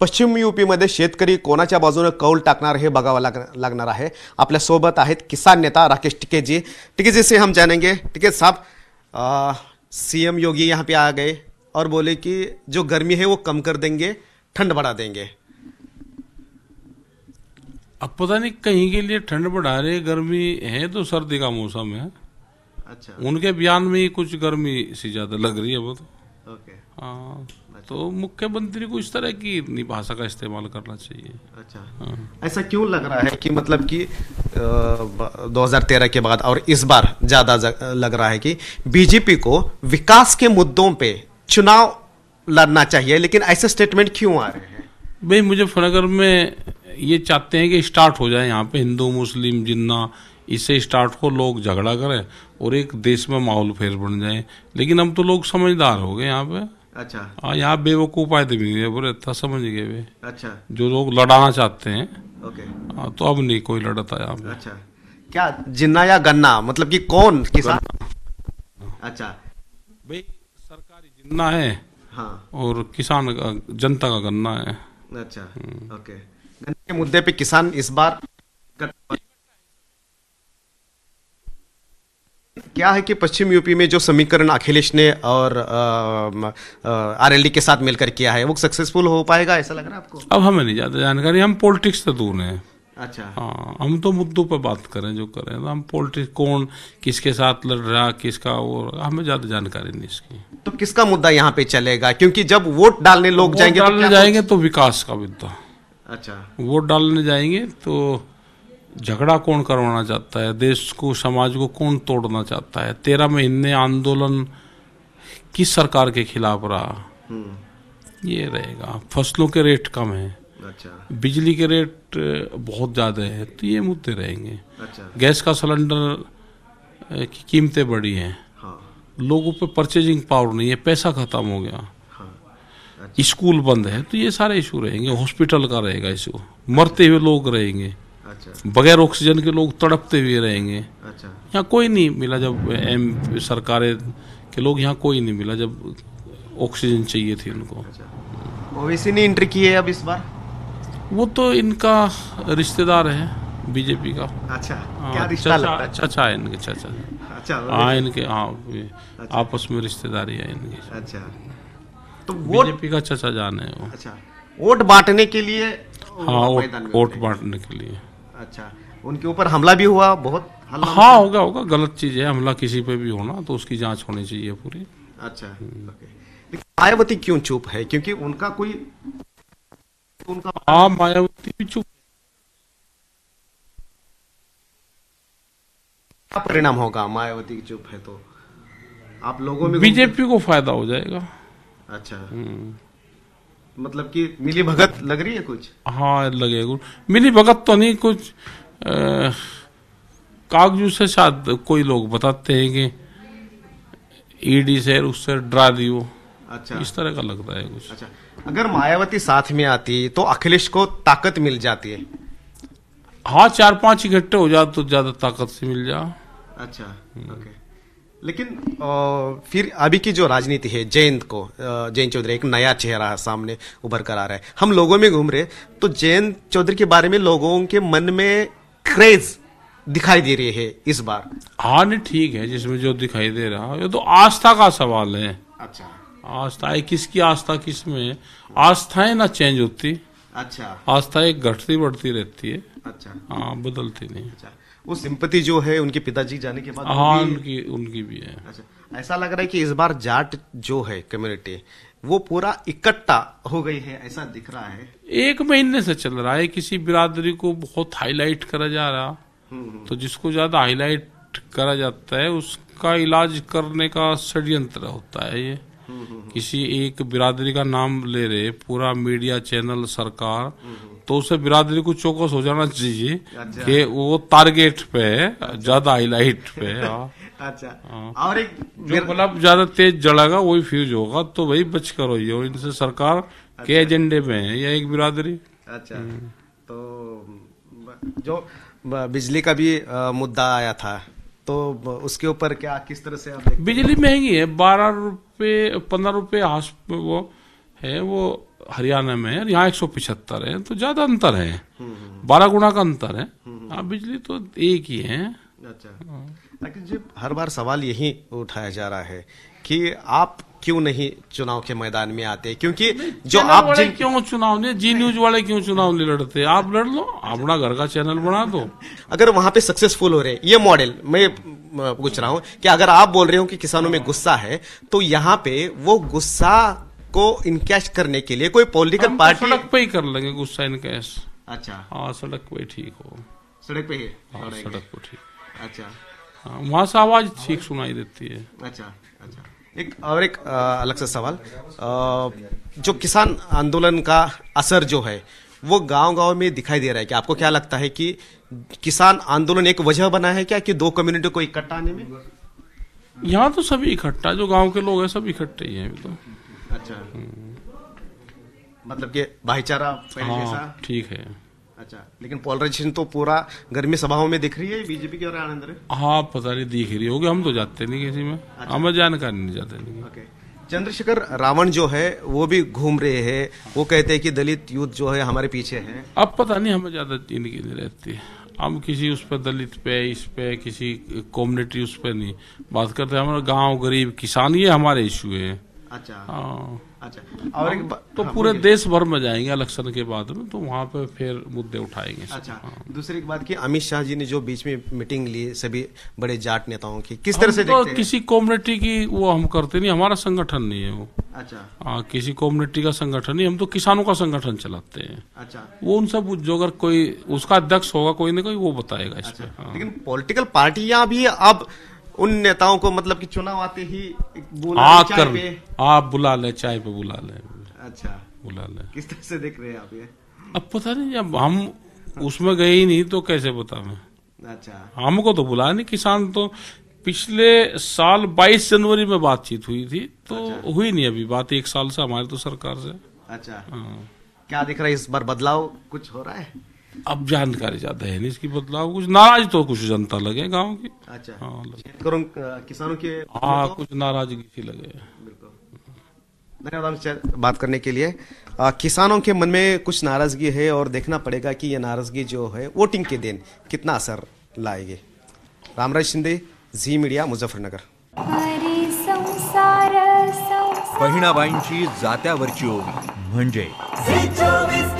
पश्चिम UP मध्य shake को बाजूने कौल टाक हे बघावं लाग लागणार आहे आपल्यासोबत आहेत किसान नेता राकेश टिके जी टिके जी से हम जानेंगे टिके साहब सीएम योगी यहाँ पे आ गए और बोले कि जो गर्मी है वो कम कर देंगे ठंड बढ़ा देंगे अब पता नहीं कहीं के लिए ठंड बढ़ा रहे गर्मी है तो सर्दी का मौसम है अच्छा उनके बयान में ही कुछ गर्मी सी ज्यादा लग रही है वो तो ओके आ, हाँ। अच्छा। तो मुख्यमंत्री को इस तरह की अपनी भाषा का इस्तेमाल करना चाहिए अच्छा हाँ। ऐसा क्यों लग रहा है कि मतलब कि 2013 के बाद और इस बार ज़्यादा लग रहा है कि बीजेपी को विकास के मुद्दों पे चुनाव लड़ना चाहिए लेकिन ऐसे स्टेटमेंट क्यों आ रहे हैं भाई मुजफ्फरनगर में ये चाहते हैं कि स्टार्ट हो जाए यहाँ पे हिंदू मुस्लिम जिन्ना इसे स्टार्ट को लोग झगड़ा करें और एक देश में माहौल फेर बन जाए लेकिन हम तो लोग समझदार हो गए यहाँ पे अच्छा हाँ, यहाँ बेवकूफ आए थे बोले था समझ गए अच्छा जो लोग लड़ाना चाहते हैं ओके आ, हाँ, तो अब नहीं कोई लड़ाता यहाँ अच्छा क्या जिन्ना या गन्ना मतलब कि कौन किसान अच्छा भाई सरकारी जिन्ना है हाँ और किसान का जनता का गन्ना है अच्छा हम्म। ओके गन्ने के मुद्दे पे किसान इस बार क्या है कि पश्चिम यूपी में जो समीकरण अखिलेश ने और आरएलडी के साथ मिलकर किया है वो सक्सेसफुल हो पाएगा ऐसा लग रहा है आपको अब हमें नहीं ज़्यादा जानकारी हम पॉलिटिक्स से दूर हैं अच्छा हाँ हम तो मुद्दों पर बात करें जो करें तो हम पॉलिटिक्स कौन किसके साथ लड़ रहा किसका वो हमें ज्यादा जानकारी नहीं इसकी तो किसका मुद्दा यहाँ पे चलेगा क्योंकि जब वोट डालने लोग जाएंगे तो डालने जाएंगे तो विकास का मुद्दा अच्छा वोट डालने जाएंगे तो झगड़ा कौन करवाना चाहता है देश को समाज को कौन तोड़ना चाहता है तेरह महीने आंदोलन किस सरकार के खिलाफ रहा हम्म। ये रहेगा फसलों के रेट कम है अच्छा। बिजली के रेट बहुत ज़्यादा है तो ये मुद्दे रहेंगे अच्छा। गैस का सिलेंडर की कीमतें बढ़ी हैं हाँ। लोगों पे परचेजिंग पावर नहीं है पैसा ख़त्म हो गया हाँ। अच्छा। स्कूल बंद है तो ये सारे इशू रहेंगे हॉस्पिटल का रहेगा इशू मरते हुए लोग रहेंगे अच्छा बगैर ऑक्सीजन के लोग तड़पते हुए रहेंगे अच्छा यहाँ कोई नहीं मिला जब एम सरकारें के लोग यहाँ कोई नहीं मिला जब ऑक्सीजन चाहिए थी उनको ओवैसी ने एंट्री की है अब इस बार वो तो इनका रिश्तेदार है बीजेपी का अच्छा हाँ, क्या रिश्ता लगता है अच्छा इनके चाचा अच्छा हाँ इनके हाँ अच्छा। आपस में रिश्तेदारी है इनकी अच्छा तो बीजेपी का चाचा जान है वो अच्छा वोट बांटने के लिए हाँ वोट बांटने के लिए अच्छा उनके ऊपर हमला भी हुआ बहुत हाँ होगा होगा गलत चीज़ है हमला किसी पे भी होना तो उसकी जांच होनी चाहिए पूरी अच्छा मायावती क्यों चुप है क्योंकि उनका कोई उनका हाँ मायावती भी चुप क्या परिणाम होगा मायावती चुप है तो आप लोगों में बीजेपी को फायदा हो जाएगा अच्छा हम्म। मतलब कि मिली भगत लग रही है कुछ हाँ लगे मिली भगत तो नहीं कुछ कागजू से शायद कोई लोग बताते हैं कि ईडी से उससे डरा दियो अच्छा इस तरह का लगता है कुछ अच्छा अगर मायावती साथ में आती तो अखिलेश को ताकत मिल जाती है हाँ चार पांच इकट्ठे हो जाते तो ज्यादा ताकत से मिल जा अच्छा ओके हम्म। लेकिन फिर अभी की जो राजनीति है जयंत को जयंत चौधरी एक नया चेहरा सामने उभर कर आ रहा है हम लोगों में घूम रहे तो जयंत चौधरी के बारे में लोगों के मन में क्रेज दिखाई दे रही है इस बार हाँ नहीं ठीक है जिसमें जो दिखाई दे रहा ये तो आस्था का सवाल है अच्छा आस्था है किसकी आस्था किस में आस्थाएं ना चेंज होती अच्छा आस्था एक घटती बढ़ती रहती है अच्छा हाँ बदलती नहीं अच्छा वो सिंपति जो है उनके पिताजी जाने के बाद हाँ उनकी उनकी भी है अच्छा ऐसा लग रहा है कि इस बार जाट जो है कम्युनिटी वो पूरा इकट्ठा हो गई है ऐसा दिख रहा है एक महीने से चल रहा है किसी बिरादरी को बहुत हाईलाइट करा जा रहा हम्म, हम्म। तो जिसको ज्यादा हाईलाइट करा जाता है उसका इलाज करने का षड्यंत्र होता है ये किसी एक बिरादरी का नाम ले रहे पूरा मीडिया चैनल सरकार तो उसे बिरादरी को चौकस हो जाना चाहिए अच्छा। कि वो टारगेट पे है ज्यादा हाईलाइट पे है अच्छा हाँ। और एक मतलब ज्यादा तेज जड़ेगा वही फ्यूज होगा तो वही बच करो ये इनसे सरकार के अच्छा। एजेंडे में है या एक बिरादरी अच्छा हम्म। तो जो बिजली का भी मुद्दा आया था तो उसके ऊपर क्या किस तरह से आप बिजली महंगी है बारह रुपये पंद्रह रुपये वो है वो हरियाणा में है यहाँ एक सौ पिछहत्तर है तो ज्यादा अंतर है हम्म, हम्म। बारह गुना का अंतर है आप हम्म, हाँ, बिजली तो एक ही है अच्छा लेकिन हाँ। जी हर बार सवाल यही उठाया जा रहा है कि आप क्यों नहीं चुनाव के मैदान में आते क्योंकि जो आप जिन... क्यों चुनाव नहीं जी न्यूज वाले क्यों चुनाव नहीं लड़ते आप लड़ लो अपना घर का चैनल बना दो अगर वहां पे सक्सेसफुल हो रहे हैं ये मॉडल मैं पूछ रहा हूँ कि अगर आप बोल रहे हो कि किसानों में गुस्सा है तो यहाँ पे वो गुस्सा को इनकैश करने के लिए कोई पोलिटिकल तो पार्टी सड़क पे ही कर लेंगे गुस्सा इनकैश अच्छा हाँ सड़क पे ठीक हो सड़क पे ही हाँ, सड़क पे ठीक अच्छा हाँ, वहाँ से आवाज ठीक सुनाई देती है अच्छा अच्छा एक और एक अलग से सवाल जो किसान आंदोलन का असर जो है वो गांव गांव में दिखाई दे रहा है कि आपको क्या लगता है कि किसान आंदोलन एक वजह बना है क्या कि दो कम्युनिटी को इकट्ठा आने में यहाँ तो सभी इकट्ठा जो गांव के लोग हैं सब इकट्ठे ही हैं तो अच्छा हम्म। मतलब कि भाईचारा हाँ, ठीक हाँ, है अच्छा लेकिन पोलराइजेशन तो पूरा गर्मी सभाओं में दिख रही है बीजेपी की और आनंद हाँ पता नहीं दिख रही होगी हम तो जाते नहीं किसी में अच्छा। हमें जानकारी नहीं जाते नहीं चंद्रशेखर रावण जो है वो भी घूम रहे हैं वो कहते हैं कि दलित युद्ध जो है हमारे पीछे है अब पता नहीं हमें ज्यादा जिंदगी नहीं रहती है हम किसी उस पर दलित पे इस पे किसी कम्युनिटी उस पर नहीं बात करते हमारा गांव गरीब किसान ये हमारे इशू है अच्छा हाँ अच्छा और एक तो हाँ, पूरे देश भर में जाएंगे इलेक्शन के बाद में तो वहाँ पे फिर मुद्दे उठाएंगे अच्छा हाँ। दूसरी बात की अमित शाह जी ने जो बीच में मीटिंग ली सभी बड़े जाट नेताओं की किस तरह से तो किसी कम्युनिटी की वो हम करते नहीं हमारा संगठन नहीं है वो अच्छा आ, हाँ, किसी कम्युनिटी का संगठन नहीं हम तो किसानों का संगठन चलाते हैं अच्छा वो उनसे जो अगर कोई उसका अध्यक्ष होगा कोई ना कोई वो बताएगा इस अच्छा। पर हाँ। लेकिन पॉलिटिकल पार्टियां भी अब उन नेताओं को मतलब कि चुनाव आते ही बुला आ, कर, आप बुला ले चाय पे बुला ले अच्छा बुला ले किस तरह से देख रहे हैं आप ये अब पता नहीं अब हम उसमें गए ही नहीं तो कैसे पता मैं अच्छा हमको तो बुलाया नहीं किसान तो पिछले साल 22 जनवरी में बातचीत हुई थी तो अच्छा। हुई नहीं अभी बात एक साल से हमारे तो सरकार से अच्छा हाँ। क्या दिख रहा है इस बार बदलाव कुछ हो रहा है अब जानकारी ज्यादा है नहीं इसकी बदलाव कुछ नाराज तो कुछ जनता लगे गाँव की अच्छा हाँ, मतलब- किसानों के हाँ कुछ नाराजगी थी लगे धन्यवाद बात करने के लिए आ, किसानों के मन में कुछ नाराजगी है और देखना पड़ेगा कि यह नाराजगी जो है वोटिंग के दिन कितना असर लाएगी रामराज शिंदे जी मीडिया मुजफ्फरनगर बहिणाबाईंची जात्यावरची ओवी म्हणजे